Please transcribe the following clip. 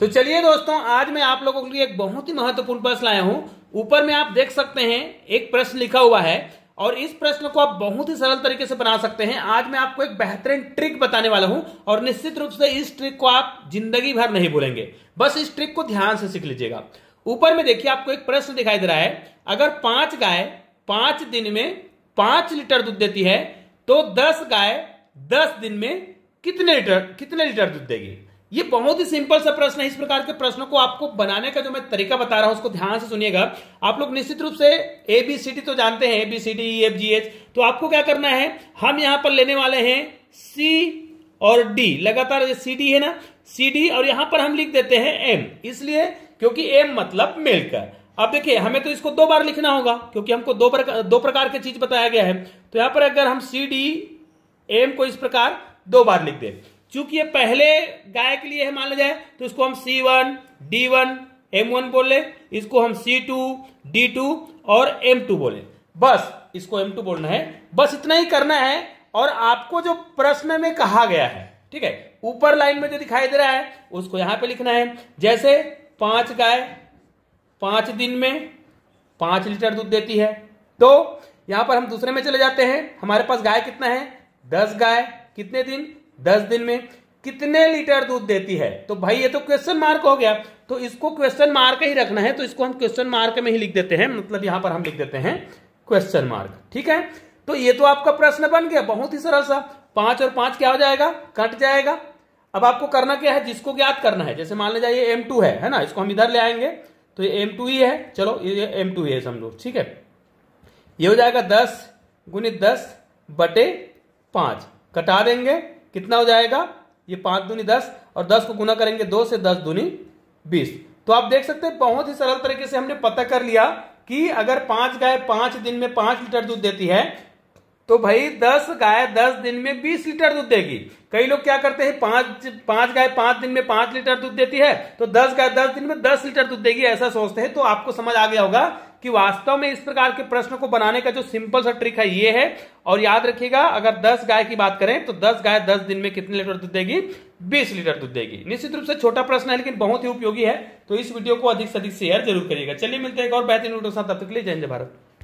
तो चलिए दोस्तों आज मैं आप लोगों के लिए एक बहुत ही महत्वपूर्ण प्रश्न लाया हूं ऊपर में आप देख सकते हैं एक प्रश्न लिखा हुआ है और इस प्रश्न को आप बहुत ही सरल तरीके से बना सकते हैं आज मैं आपको एक बेहतरीन ट्रिक बताने वाला हूं और निश्चित रूप से इस ट्रिक को आप जिंदगी भर नहीं भूलेंगे बस इस ट्रिक को ध्यान से सीख लीजिएगा ऊपर में देखिए आपको एक प्रश्न दिखाई दे रहा है अगर पांच गाय पांच दिन में पांच लीटर दूध देती है तो दस गाय दस दिन में कितने लीटर कितने लीटर दूध देगी ये बहुत ही सिंपल सा प्रश्न है इस प्रकार के प्रश्नों को आपको बनाने का जो मैं तरीका बता रहा हूं उसको ध्यान से सुनिएगा आप लोग निश्चित रूप से ए बी सी तो जानते हैं A B C E F G H तो आपको क्या करना है हम यहां पर लेने वाले हैं सी और डी लगातार सी डी है ना सी डी और यहां पर हम लिख देते हैं एम इसलिए क्योंकि एम मतलब मिलकर अब देखिए हमें तो इसको दो बार लिखना होगा क्योंकि हमको दो प्रकार दो प्रकार के चीज बताया गया है तो यहां पर अगर हम सी डी एम को इस प्रकार दो बार लिख दें चूंकि ये पहले गाय के लिए है मान लिया जाए तो इसको हम C one D one M one बोले इसको हम सी टू डी टू और एम टू बोले बस इसको एम टू बोलना है बस इतना ही करना है और आपको जो प्रश्न में कहा गया है ठीक है ऊपर लाइन में जो दिखाई दे रहा है उसको यहां पे लिखना है जैसे पांच गाय पांच दिन में पांच लीटर दूध देती है तो यहां पर हम दूसरे में चले जाते हैं हमारे पास गाय कितना है दस गाय कितने दिन दस दिन में कितने लीटर दूध देती है तो भाई ये तो क्वेश्चन मार्क हो गया तो इसको क्वेश्चन मार्क ही रखना है तो इसको हम क्वेश्चन मार्क में ही लिख देते हैं मतलब यहां पर हम लिख देते हैं क्वेश्चन मार्क ठीक है तो ये तो आपका प्रश्न बन गया बहुत ही सरल सा पांच और पांच क्या हो जाएगा कट जाएगा अब आपको करना क्या है जिसको ज्ञात करना है जैसे मान लिया जाए एम टू है है ना इसको हम इधर ले आएंगे तो ये एम टू ही है चलो ये एम टू ही है समझो ठीक है ये हो जाएगा दस गुणित दस बटे पांच कटा देंगे कितना हो जाएगा ये पांच दूनी दस और दस को गुना करेंगे दो से दस दूनी बीस तो आप देख सकते हैं बहुत ही सरल तरीके से हमने पता कर लिया कि अगर पांच गाय पांच दिन में पांच लीटर दूध देती है तो भाई दस गाय दस दिन में बीस लीटर दूध देगी कई लोग क्या करते हैं पांच पांच गाय पांच दिन में पांच लीटर दूध देती है तो दस गाय दस दिन में दस लीटर दूध देगी ऐसा सोचते हैं तो आपको समझ आ गया होगा कि वास्तव में इस प्रकार के प्रश्न को बनाने का जो सिंपल सा ट्रिक है ये है और याद रखिएगा अगर 10 गाय की बात करें तो 10 गाय 10 दिन में कितने लीटर दूध देगी 20 लीटर दूध देगी निश्चित रूप से छोटा प्रश्न है लेकिन बहुत ही उपयोगी है तो इस वीडियो को अधिक से अधिक शेयर जरूर करिएगा चलिए मिलते हैं एक और बेहतरीन वीडियो के साथ तब तक के लिए जय हिंद भारत